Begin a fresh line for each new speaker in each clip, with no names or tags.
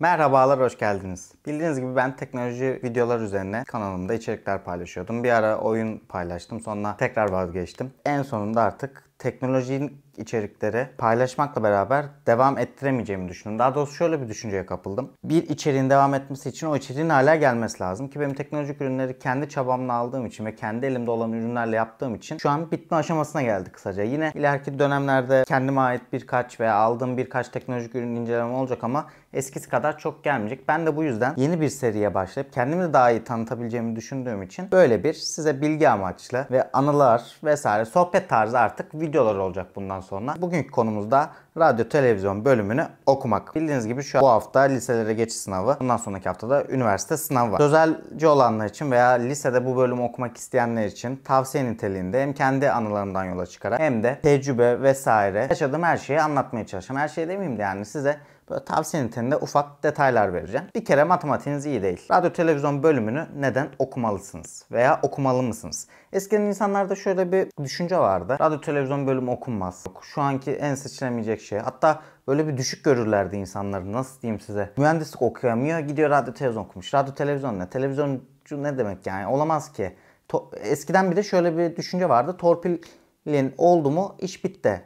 Merhabalar, hoş geldiniz. Bildiğiniz gibi ben teknoloji videolar üzerine kanalımda içerikler paylaşıyordum. Bir ara oyun paylaştım, sonra tekrar vazgeçtim. En sonunda artık teknolojik içerikleri paylaşmakla beraber devam ettiremeyeceğimi düşündüm. Daha doğrusu şöyle bir düşünceye kapıldım. Bir içeriğin devam etmesi için o içeriğin hala gelmesi lazım ki benim teknolojik ürünleri kendi çabamla aldığım için ve kendi elimde olan ürünlerle yaptığım için şu an bitme aşamasına geldi kısaca. Yine ileriki dönemlerde kendime ait birkaç veya aldığım birkaç teknolojik ürün inceleme olacak ama eskisi kadar çok gelmeyecek. Ben de bu yüzden yeni bir seriye başlayıp kendimi de daha iyi tanıtabileceğimi düşündüğüm için böyle bir size bilgi amaçlı ve anılar vesaire sohbet tarzı artık video videolar olacak bundan sonra. Bugünkü konumuz da radyo televizyon bölümünü okumak. Bildiğiniz gibi şu bu hafta liselere geçiş sınavı. Bundan sonraki haftada üniversite sınavı var. Sözelci olanlar için veya lisede bu bölümü okumak isteyenler için tavsiye niteliğinde hem kendi anılarımdan yola çıkarak hem de tecrübe vesaire yaşadığım her şeyi anlatmaya çalışacağım. Her şey demeyeyim de yani size Böyle tavsiye niteliğinde ufak detaylar vereceğim. Bir kere matematiğiniz iyi değil. Radyo televizyon bölümünü neden okumalısınız? Veya okumalı mısınız? Eskiden insanlarda şöyle bir düşünce vardı. Radyo televizyon bölümü okunmaz. Şu anki en seçilemeyecek şey. Hatta böyle bir düşük görürlerdi insanları. Nasıl diyeyim size? Mühendislik okuyamıyor. Gidiyor radyo televizyon okumuş. Radyo televizyon ne? Televizyoncu ne demek yani? Olamaz ki. To- Eskiden bir de şöyle bir düşünce vardı. Torpilin oldu mu iş bitti.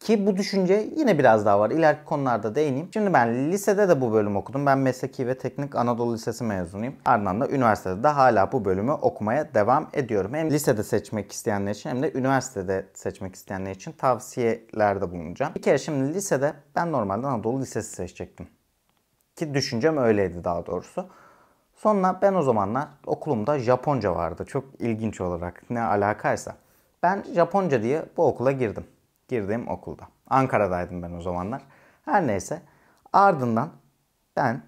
Ki bu düşünce yine biraz daha var. İleriki konularda değineyim. Şimdi ben lisede de bu bölüm okudum. Ben Mesleki ve Teknik Anadolu Lisesi mezunuyum. Ardından da üniversitede de hala bu bölümü okumaya devam ediyorum. Hem lisede seçmek isteyenler için hem de üniversitede seçmek isteyenler için tavsiyelerde bulunacağım. Bir kere şimdi lisede ben normalde Anadolu Lisesi seçecektim. Ki düşüncem öyleydi daha doğrusu. Sonra ben o zamanlar okulumda Japonca vardı. Çok ilginç olarak ne alakaysa. Ben Japonca diye bu okula girdim girdiğim okulda. Ankara'daydım ben o zamanlar. Her neyse ardından ben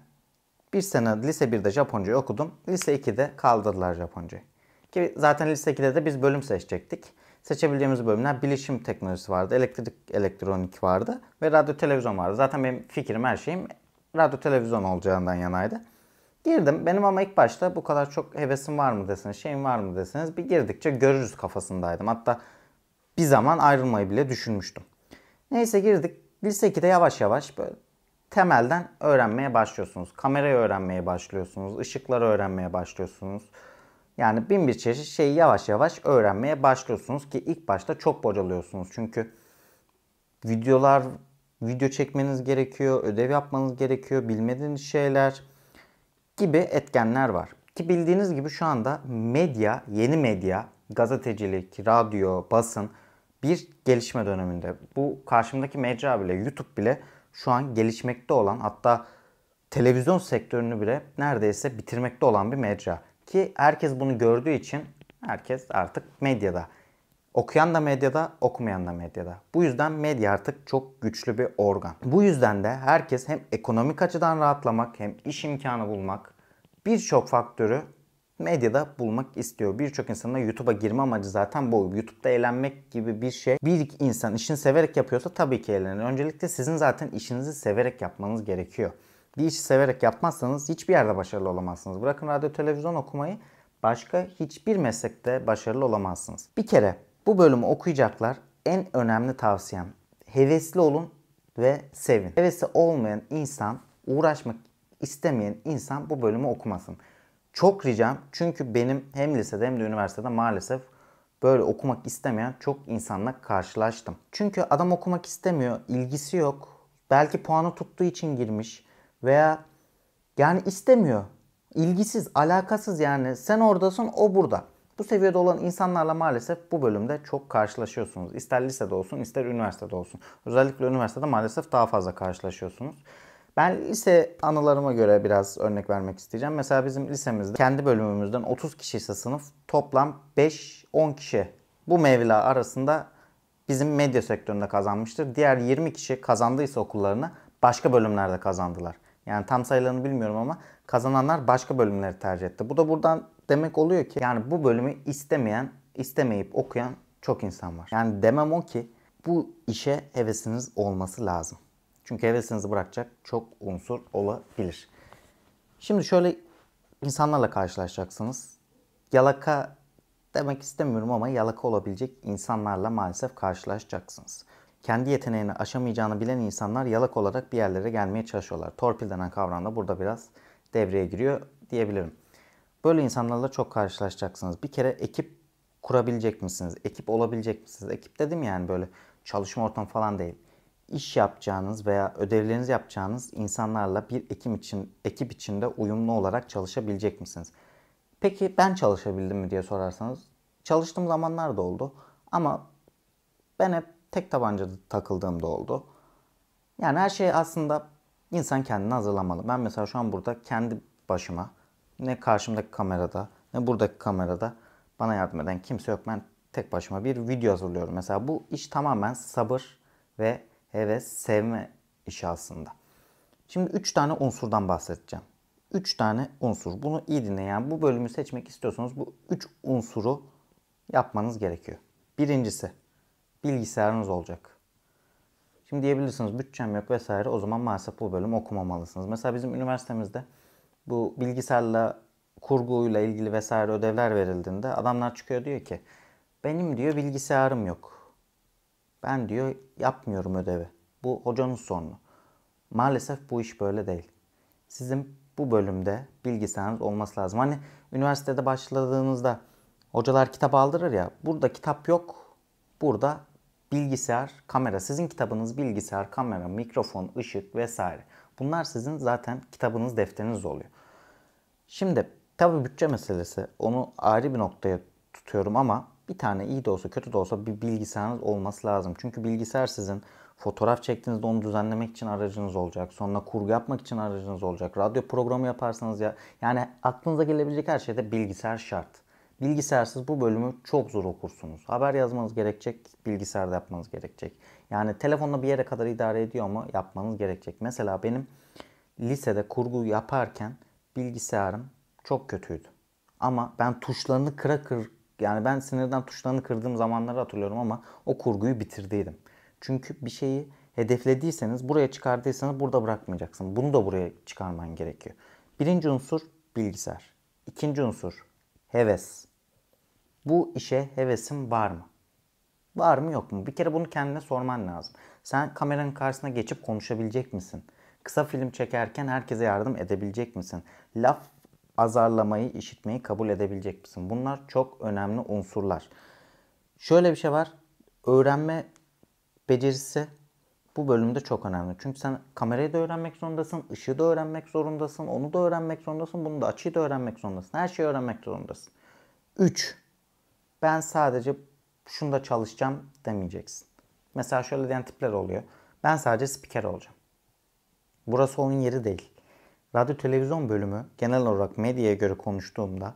bir sene lise 1'de Japonca okudum. Lise 2'de kaldırdılar Japoncayı. Ki zaten lise 2'de de biz bölüm seçecektik. Seçebileceğimiz bölümler bilişim teknolojisi vardı, elektrik elektronik vardı ve radyo televizyon vardı. Zaten benim fikrim her şeyim radyo televizyon olacağından yanaydı. Girdim. Benim ama ilk başta bu kadar çok hevesim var mı desiniz, şeyim var mı desiniz bir girdikçe görürüz kafasındaydım. Hatta bir zaman ayrılmayı bile düşünmüştüm. Neyse girdik. Lise 2'de yavaş yavaş böyle temelden öğrenmeye başlıyorsunuz. Kamerayı öğrenmeye başlıyorsunuz. ışıkları öğrenmeye başlıyorsunuz. Yani bin bir çeşit şeyi yavaş yavaş öğrenmeye başlıyorsunuz ki ilk başta çok bocalıyorsunuz. Çünkü videolar, video çekmeniz gerekiyor, ödev yapmanız gerekiyor, bilmediğiniz şeyler gibi etkenler var. Ki bildiğiniz gibi şu anda medya, yeni medya, gazetecilik, radyo, basın bir gelişme döneminde. Bu karşımdaki mecra bile, YouTube bile şu an gelişmekte olan hatta televizyon sektörünü bile neredeyse bitirmekte olan bir mecra. Ki herkes bunu gördüğü için herkes artık medyada. Okuyan da medyada, okumayan da medyada. Bu yüzden medya artık çok güçlü bir organ. Bu yüzden de herkes hem ekonomik açıdan rahatlamak hem iş imkanı bulmak birçok faktörü medyada bulmak istiyor. Birçok insanın YouTube'a girme amacı zaten bu. YouTube'da eğlenmek gibi bir şey. Bir insan işini severek yapıyorsa tabii ki eğlenir. Öncelikle sizin zaten işinizi severek yapmanız gerekiyor. Bir işi severek yapmazsanız hiçbir yerde başarılı olamazsınız. Bırakın radyo televizyon okumayı başka hiçbir meslekte başarılı olamazsınız. Bir kere bu bölümü okuyacaklar en önemli tavsiyem. Hevesli olun ve sevin. Hevesi olmayan insan, uğraşmak istemeyen insan bu bölümü okumasın. Çok ricam çünkü benim hem lisede hem de üniversitede maalesef böyle okumak istemeyen çok insanla karşılaştım. Çünkü adam okumak istemiyor, ilgisi yok. Belki puanı tuttuğu için girmiş veya yani istemiyor. İlgisiz, alakasız yani. Sen oradasın, o burada. Bu seviyede olan insanlarla maalesef bu bölümde çok karşılaşıyorsunuz. İster lisede olsun, ister üniversitede olsun. Özellikle üniversitede maalesef daha fazla karşılaşıyorsunuz. Ben lise anılarıma göre biraz örnek vermek isteyeceğim. Mesela bizim lisemizde kendi bölümümüzden 30 kişi ise sınıf toplam 5-10 kişi bu mevla arasında bizim medya sektöründe kazanmıştır. Diğer 20 kişi kazandıysa okullarına başka bölümlerde kazandılar. Yani tam sayılarını bilmiyorum ama kazananlar başka bölümleri tercih etti. Bu da buradan demek oluyor ki yani bu bölümü istemeyen, istemeyip okuyan çok insan var. Yani demem o ki bu işe hevesiniz olması lazım. Çünkü hevesinizi bırakacak çok unsur olabilir. Şimdi şöyle insanlarla karşılaşacaksınız. Yalaka demek istemiyorum ama yalaka olabilecek insanlarla maalesef karşılaşacaksınız. Kendi yeteneğini aşamayacağını bilen insanlar yalak olarak bir yerlere gelmeye çalışıyorlar. Torpil denen kavram da burada biraz devreye giriyor diyebilirim. Böyle insanlarla çok karşılaşacaksınız. Bir kere ekip kurabilecek misiniz? Ekip olabilecek misiniz? Ekip dedim yani böyle çalışma ortamı falan değil iş yapacağınız veya ödevlerinizi yapacağınız insanlarla bir ekim için, ekip içinde uyumlu olarak çalışabilecek misiniz? Peki ben çalışabildim mi diye sorarsanız çalıştığım zamanlar da oldu ama ben hep tek tabancada takıldığım da oldu. Yani her şey aslında insan kendini hazırlamalı. Ben mesela şu an burada kendi başıma ne karşımdaki kamerada ne buradaki kamerada bana yardım eden kimse yok. Ben tek başıma bir video hazırlıyorum. Mesela bu iş tamamen sabır ve heves, sevme işi aslında. Şimdi 3 tane unsurdan bahsedeceğim. 3 tane unsur. Bunu iyi dinle. bu bölümü seçmek istiyorsanız bu 3 unsuru yapmanız gerekiyor. Birincisi bilgisayarınız olacak. Şimdi diyebilirsiniz bütçem yok vesaire o zaman maalesef bu bölümü okumamalısınız. Mesela bizim üniversitemizde bu bilgisayarla kurguyla ilgili vesaire ödevler verildiğinde adamlar çıkıyor diyor ki benim diyor bilgisayarım yok. Ben diyor yapmıyorum ödevi. Bu hocanın sorunu. Maalesef bu iş böyle değil. Sizin bu bölümde bilgisayarınız olması lazım. Hani üniversitede başladığınızda hocalar kitap aldırır ya. Burada kitap yok. Burada bilgisayar, kamera. Sizin kitabınız bilgisayar, kamera, mikrofon, ışık vesaire. Bunlar sizin zaten kitabınız, defteriniz oluyor. Şimdi tabi bütçe meselesi. Onu ayrı bir noktaya tutuyorum ama bir tane iyi de olsa kötü de olsa bir bilgisayarınız olması lazım. Çünkü bilgisayar sizin fotoğraf çektiğinizde onu düzenlemek için aracınız olacak. Sonra kurgu yapmak için aracınız olacak. Radyo programı yaparsanız ya yani aklınıza gelebilecek her şeyde bilgisayar şart. Bilgisayarsız bu bölümü çok zor okursunuz. Haber yazmanız gerekecek, bilgisayarda yapmanız gerekecek. Yani telefonla bir yere kadar idare ediyor ama yapmanız gerekecek. Mesela benim lisede kurgu yaparken bilgisayarım çok kötüydü. Ama ben tuşlarını kıra kır yani ben sinirden tuşlarını kırdığım zamanları hatırlıyorum ama o kurguyu bitirdiydim. Çünkü bir şeyi hedeflediyseniz, buraya çıkardıysanız burada bırakmayacaksın. Bunu da buraya çıkarman gerekiyor. Birinci unsur bilgisayar. İkinci unsur heves. Bu işe hevesin var mı? Var mı yok mu? Bir kere bunu kendine sorman lazım. Sen kameranın karşısına geçip konuşabilecek misin? Kısa film çekerken herkese yardım edebilecek misin? Laf azarlamayı, işitmeyi kabul edebilecek misin? Bunlar çok önemli unsurlar. Şöyle bir şey var. Öğrenme becerisi bu bölümde çok önemli. Çünkü sen kamerayı da öğrenmek zorundasın, ışığı da öğrenmek zorundasın, onu da öğrenmek zorundasın, bunu da açıyı da öğrenmek zorundasın. Her şeyi öğrenmek zorundasın. 3. Ben sadece şunda çalışacağım demeyeceksin. Mesela şöyle diyen tipler oluyor. Ben sadece spiker olacağım. Burası onun yeri değil radyo televizyon bölümü genel olarak medyaya göre konuştuğumda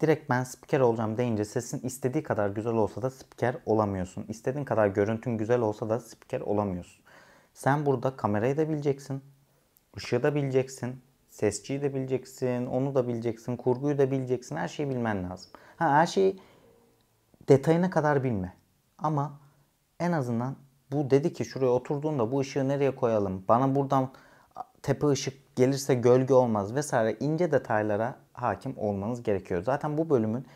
direkt ben spiker olacağım deyince sesin istediği kadar güzel olsa da spiker olamıyorsun. İstediğin kadar görüntün güzel olsa da spiker olamıyorsun. Sen burada kamerayı da bileceksin, ışığı da bileceksin, sesçiyi de bileceksin, onu da bileceksin, kurguyu da bileceksin, her şeyi bilmen lazım. Ha, her şeyi detayına kadar bilme. Ama en azından bu dedi ki şuraya oturduğunda bu ışığı nereye koyalım? Bana buradan tepe ışık gelirse gölge olmaz vesaire ince detaylara hakim olmanız gerekiyor. Zaten bu bölümün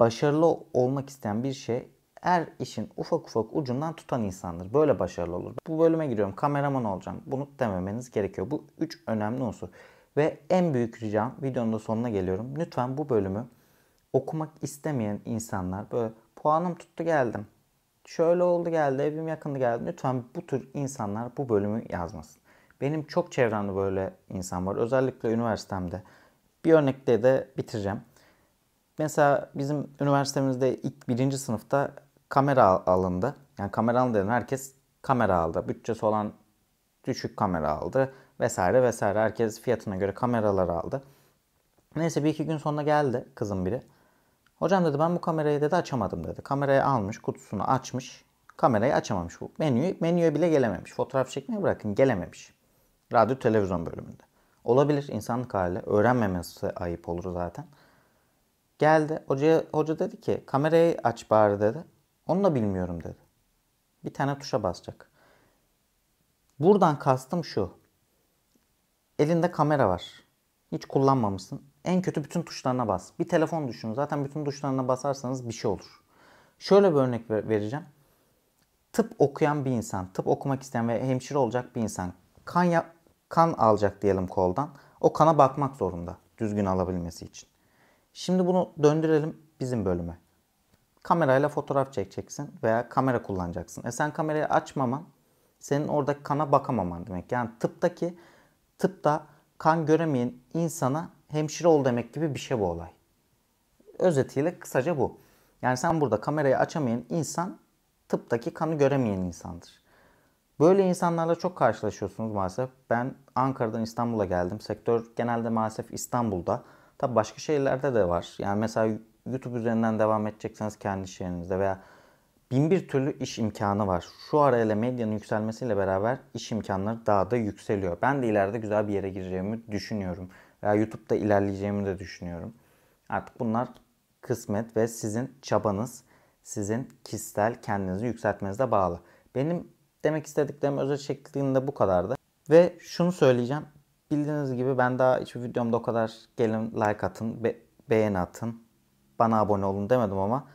başarılı olmak isteyen bir şey her işin ufak ufak ucundan tutan insandır. Böyle başarılı olur. Bu bölüme giriyorum. Kameraman olacağım. Bunu dememeniz gerekiyor. Bu üç önemli unsur. Ve en büyük ricam videonun da sonuna geliyorum. Lütfen bu bölümü okumak istemeyen insanlar böyle puanım tuttu geldim. Şöyle oldu geldi evim yakındı geldi. Lütfen bu tür insanlar bu bölümü yazmasın. Benim çok çevremde böyle insan var. Özellikle üniversitemde. Bir örnekte de bitireceğim. Mesela bizim üniversitemizde ilk birinci sınıfta kamera alındı. Yani kamera alındı denen herkes kamera aldı. Bütçesi olan düşük kamera aldı vesaire vesaire. Herkes fiyatına göre kameraları aldı. Neyse bir iki gün sonra geldi kızım biri. Hocam dedi ben bu kamerayı dedi açamadım dedi. Kamerayı almış kutusunu açmış. Kamerayı açamamış bu. Menüyü, menüye bile gelememiş. Fotoğraf çekmeyi bırakın gelememiş. Radyo televizyon bölümünde. Olabilir insanlık hali. Öğrenmemesi ayıp olur zaten. Geldi. Hocaya, hoca dedi ki kamerayı aç bari dedi. Onu da bilmiyorum dedi. Bir tane tuşa basacak. Buradan kastım şu. Elinde kamera var. Hiç kullanmamışsın. En kötü bütün tuşlarına bas. Bir telefon düşün Zaten bütün tuşlarına basarsanız bir şey olur. Şöyle bir örnek vereceğim. Tıp okuyan bir insan, tıp okumak isteyen ve hemşire olacak bir insan kan, ya- kan alacak diyelim koldan. O kana bakmak zorunda düzgün alabilmesi için. Şimdi bunu döndürelim bizim bölüme. Kamerayla fotoğraf çekeceksin veya kamera kullanacaksın. E sen kamerayı açmaman senin oradaki kana bakamaman demek. Yani tıptaki tıpta kan göremeyen insana hemşire ol demek gibi bir şey bu olay. Özetiyle kısaca bu. Yani sen burada kamerayı açamayan insan tıptaki kanı göremeyen insandır. Böyle insanlarla çok karşılaşıyorsunuz maalesef. Ben Ankara'dan İstanbul'a geldim. Sektör genelde maalesef İstanbul'da. Tabi başka şehirlerde de var. Yani mesela YouTube üzerinden devam edecekseniz kendi şehrinizde veya bin bir türlü iş imkanı var. Şu arayla medyanın yükselmesiyle beraber iş imkanları daha da yükseliyor. Ben de ileride güzel bir yere gireceğimi düşünüyorum. Veya YouTube'da ilerleyeceğimi de düşünüyorum. Artık bunlar kısmet ve sizin çabanız, sizin kişisel kendinizi yükseltmenize bağlı. Benim Demek istediklerim özet şeklinde bu kadardı. Ve şunu söyleyeceğim. Bildiğiniz gibi ben daha hiçbir videomda o kadar gelin like atın, be beğeni atın, bana abone olun demedim ama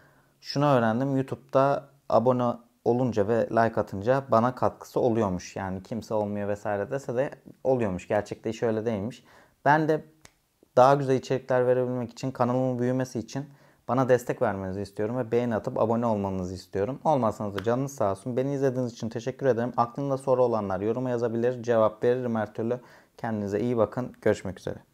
şunu öğrendim. YouTube'da abone olunca ve like atınca bana katkısı oluyormuş. Yani kimse olmuyor vesaire dese de oluyormuş. Gerçekte iş öyle değilmiş. Ben de daha güzel içerikler verebilmek için, kanalımın büyümesi için bana destek vermenizi istiyorum ve beğeni atıp abone olmanızı istiyorum. Olmazsanız da canınız sağ olsun. Beni izlediğiniz için teşekkür ederim. Aklında soru olanlar yoruma yazabilir. Cevap veririm her türlü. Kendinize iyi bakın. Görüşmek üzere.